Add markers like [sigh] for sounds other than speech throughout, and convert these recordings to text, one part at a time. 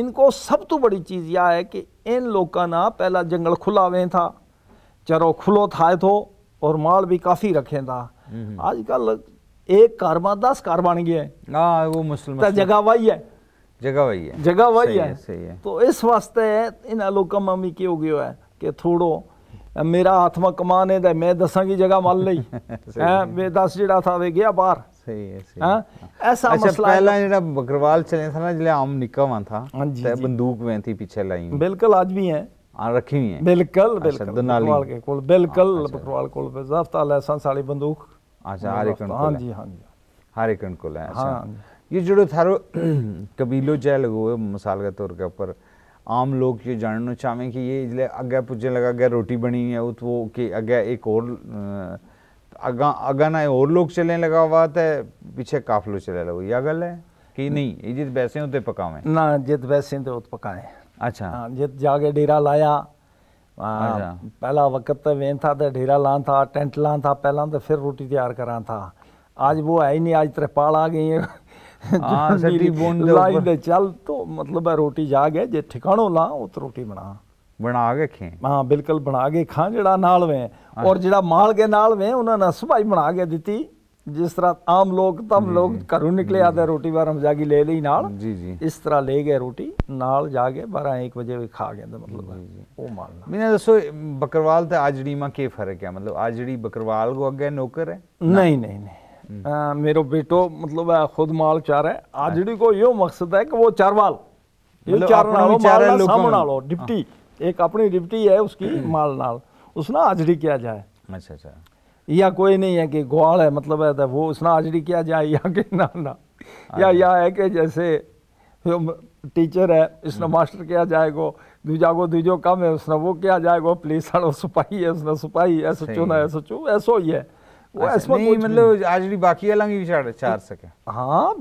इनको सब तो बड़ी चीज़ यह है कि इन लोगों ना पहला जंगल खुला वे था चरो खुलो थाए तो और माल भी काफ़ी रखे था आजकल एक घर में दस घर बन गए हाँ वो मुस्लिम जगह वही है जगह वही है जगह वही है, सही है तो इस वास्ते इन लोगों में भी की हो गया है कि थोड़ो ਮੇਰਾ ਹੱਥ ਮਾ ਕਮਾਨੇ ਦਾ ਮੈਂ ਦੱਸਾਂ ਕੀ ਜਗ੍ਹਾ ਮੰਨ ਲਈ ਹੈ ਮੈਂ ਦੱਸ ਜਿਹੜਾ ਥਾਵੇ ਗਿਆ ਬਾਹਰ ਸਹੀ ਹੈ ਸਹੀ ਹਾਂ ਐਸਾ ਮਸਲਾ ਪਹਿਲਾਂ ਜਿਹੜਾ ਬਕਰਵਾਲ ਚਲੇ ਸਨ ਨਾ ਜਿਹੜੇ ਆਮ ਨਿੱਕਾ ਵਾਂ ਥਾ ਤੇ ਬੰਦੂਕ ਵੇਂ ਥੀ ਪਿੱਛੇ आज भी हैं हाँ, रखी हुई हैं बिल्कुल अच्छा, बिल्कुल बिल्कुल हाँ, अच्छा। बकरवाल कोल बेजाफ्ता लाइसेंस वाली बंदूक अच्छा हाँ, हर एक हां जी हां जी हर एक कोल है अच्छा। ये जो थारो [clears throat] कबीलो जेल हुए मिसाल के तौर के ऊपर आम लोग ये जानना चाहें कि ये इसलिए अगे पुछने लगा अगे रोटी बनी है वो कि अगे एक और अगर ना और लोग चलने लगा हुआ तो पीछे काफलो चले लगा या गल है कि नहीं ये जित वैसे उत पकावे ना जित वैसे तो उत पकाए अच्छा हाँ जित जाके डेरा लाया हाँ, अच्छा। पहला वक्त तो वेन था तो डेरा ला था टेंट ला था पहला तो फिर रोटी तैयार करा था आज वो है ही नहीं आज त्रिपाल आ गई है हाँ, लाई दे चल तो मतलब है रोटी जा गए जे ठिकाणो ला उत रोटी बना बना के खे हाँ बिल्कुल बना के खा जड़ा नाल वे ਔਰ ਜਿਹੜਾ ਮਾਲ ਕੇ ਨਾਲ ਵੇ ਉਹਨਾਂ ਨੇ ਸਭਾਈ ਬਣਾ ਕੇ ਦਿੱਤੀ ਜਿਸ ਤਰ੍ਹਾਂ ਆਮ ਲੋਕ ਤਮ ਲੋਕ ਘਰੋਂ ਨਿਕਲੇ ਆਦੇ ਰੋਟੀ ਵਾਰ ਮਜਾਗੀ ਲੈ ਲਈ ਨਾਲ ਜੀ ਜੀ ਇਸ ਤਰ੍ਹਾਂ ਲੈ ਗਏ ਰੋਟੀ ਨਾਲ ਜਾ ਕੇ 12 1 ਵਜੇ ਖਾ ਗਏ ਦਾ ਮਤਲਬ ਉਹ ਮਾਲਨਾ ਮੈਨੂੰ ਦੱਸੋ ਬੱਕਰਵਾਲ ਤੇ ਆਜੜੀ ਮਾ ਕੀ ਫਰਕ ਹੈ ਮਤਲਬ ਆਜੜੀ ਬੱਕਰਵਾਲ ਕੋ ਅੱਗੇ ਨੌਕਰ ਹੈ ਨਹੀਂ ਨਹੀਂ ਨਹੀਂ मेरो ਬੇਟੋ ਮਤਲਬ ਹੈ ਖੁਦ ਮਾਲ ਚਾਰ ਹੈ ਆਜੜੀ ਕੋ ਇਹੋ ਮਕਸਦ ਹੈ ਕਿ ਉਹ ਚਾਰਵਾਲ ਇਹ नालो ਸਾਹਮਣਾ सामने नालो ਇੱਕ ਆਪਣੀ अपनी ਹੈ ਉਸकी ਮਾਲ ਨਾਲ उसना हाजरी किया जाए अच्छा अच्छा या कोई नहीं है कि ग्वाल है मतलब है तो वो उसना हाजरी किया जाए या कि ना ना हाँ या या है कि जैसे टीचर है इसने हम्म। मास्टर किया जाएगा दूजा को दूजो कम है उसने वो किया जाएगा पुलिस वालों सिपाही है उसने सिपाही है सचो ना है सचो ऐसो ही है अच्छा, मतलब हाँ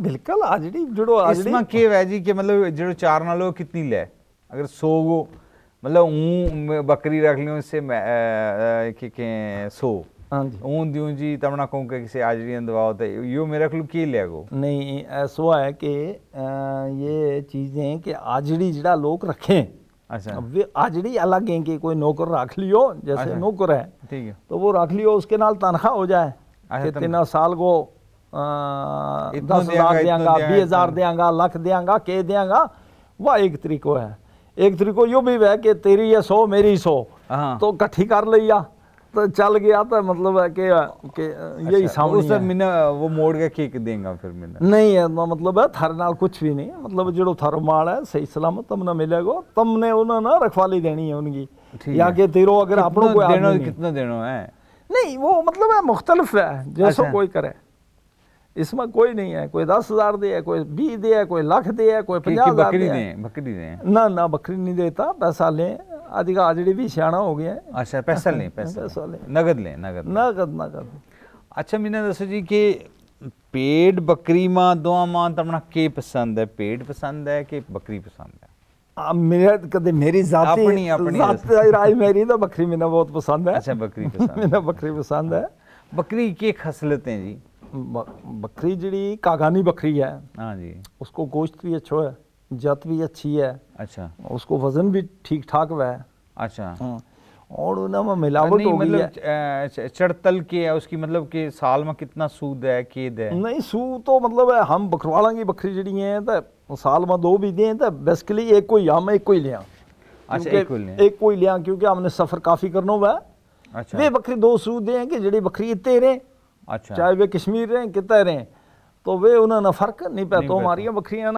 मतलब ऊं बकरी रख लियो से के के सो हाँ ऊन दियूं जी तमना को के से आजरी दबाव तो यो मेरा क्लू की ले गो नहीं ऐसा है कि ये चीजें कि आजड़ी जड़ा लोग रखें अच्छा वे आजड़ी अलग हैं कि कोई नौकर रख लियो जैसे अच्छा। नौकर है ठीक है तो वो रख लियो उसके नाल तनख्वाह हो जाए अच्छा कितना साल को दस लाख देंगा बीस हजार देंगा लाख देंगा के देंगा वह एक तरीको है एक तरीको यो भी है कि तेरी ये सौ मेरी सौ हाँ। तो इकट्ठी कर लिया तो चल गया तो मतलब है कि, यही अच्छा, मैंने वो मोड़ के केक देंगे फिर मैंने नहीं है ना तो मतलब है थारे नाल कुछ भी नहीं मतलब जो थारो माल है सही सलामत तुमने मिलेगा तुमने उन्होंने रखवाली देनी है उनकी या कि तेरो अगर अपनों कितना देना है नहीं वो मतलब है मुख्तलिफ है जैसा अच्छा। कोई करे ਇਸਮਾ ਕੋਈ ਨਹੀਂ ਹੈ ਕੋਈ 10000 ਦੇ ਹੈ ਕੋਈ 20 ਦੇ ਹੈ ਕੋਈ ਲੱਖ ਦੇ ਹੈ ਕੋਈ 50000 ਦੇ ਹੈ ਬੱਕਰੀ ਨੇ ਬੱਕਰੀ ਨੇ ਨਾ ਨਾ ਬੱਕਰੀ ਨਹੀਂ ਦੇਤਾ ਪੈਸਾ ਲੈ ਗਾ ਜਿਹੜੇ ਵੀ ਸਿਆਣਾ ਹੋ ਗਿਆ ਅੱਛਾ [laughs] ਪੈਸਾ ਲੈ ਪੈਸਾ ਲੈ ਨਗਦ ਲੈ ਨਗਦ ਨਗਦ ਨਗਦ ਅੱਛਾ ਮੈਨੂੰ ਦੱਸੋ ਜੀ ਕਿ ਪੇਡ ਬੱਕਰੀ ਮਾਂ ਦੋਆ ਮਾਂ ਤੁਹਾਨੂੰ ਕੀ ਪਸੰਦ ਹੈ ਪੇਡ ਪਸੰਦ ਹੈ ਕਿ ਬੱਕਰੀ ਪਸੰਦ ਹੈ ਆ ਮੇਰੇ ਕਦੇ ਮੇਰੀ ਜ਼ਾਤੀ ਆਪਣੀ ਆਪਣੀ ਜ਼ਾਤੀ ਰਾਏ ਮੇਰੀ ਤਾਂ ਬੱਕਰੀ ਮੈਨੂੰ ਬਹੁਤ ਪਸੰਦ ਹੈ ਅੱਛਾ ਬੱਕਰੀ ਪਸੰਦ ਮੈਨੂੰ ਬੱਕਰੀ ਪਸੰਦ ਹੈ ਬੱਕਰੀ ਕੀ ਖਸਲਤ ਹੈ ਜੀ बकरी जी कागानी बकरी है हाँ जी उसको गोश्त भी अच्छा है जत भी अच्छी है अच्छा उसको वजन भी ठीक ठाक हुआ है अच्छा हाँ। और उन्हें मिलावट हो गई मतलब, है चढ़तल के है उसकी मतलब के साल में कितना सूद है केद है नहीं सूद तो मतलब है हम बकरवाला की बकरी जड़ी है तो साल में दो भी दें तो बेसिकली एक कोई हम एक कोई लिया अच्छा एक कोई लिया एक कोई लिया क्योंकि हमने सफर काफी करना हुआ है अच्छा वे बकरी दो सूद दें कि जड़ी बकरी तेरे अच्छा चाहे वे कश्मीर रहें कितने रहें तो वे उन्होंने फर्क नहीं पै तो हमारिया बखरिया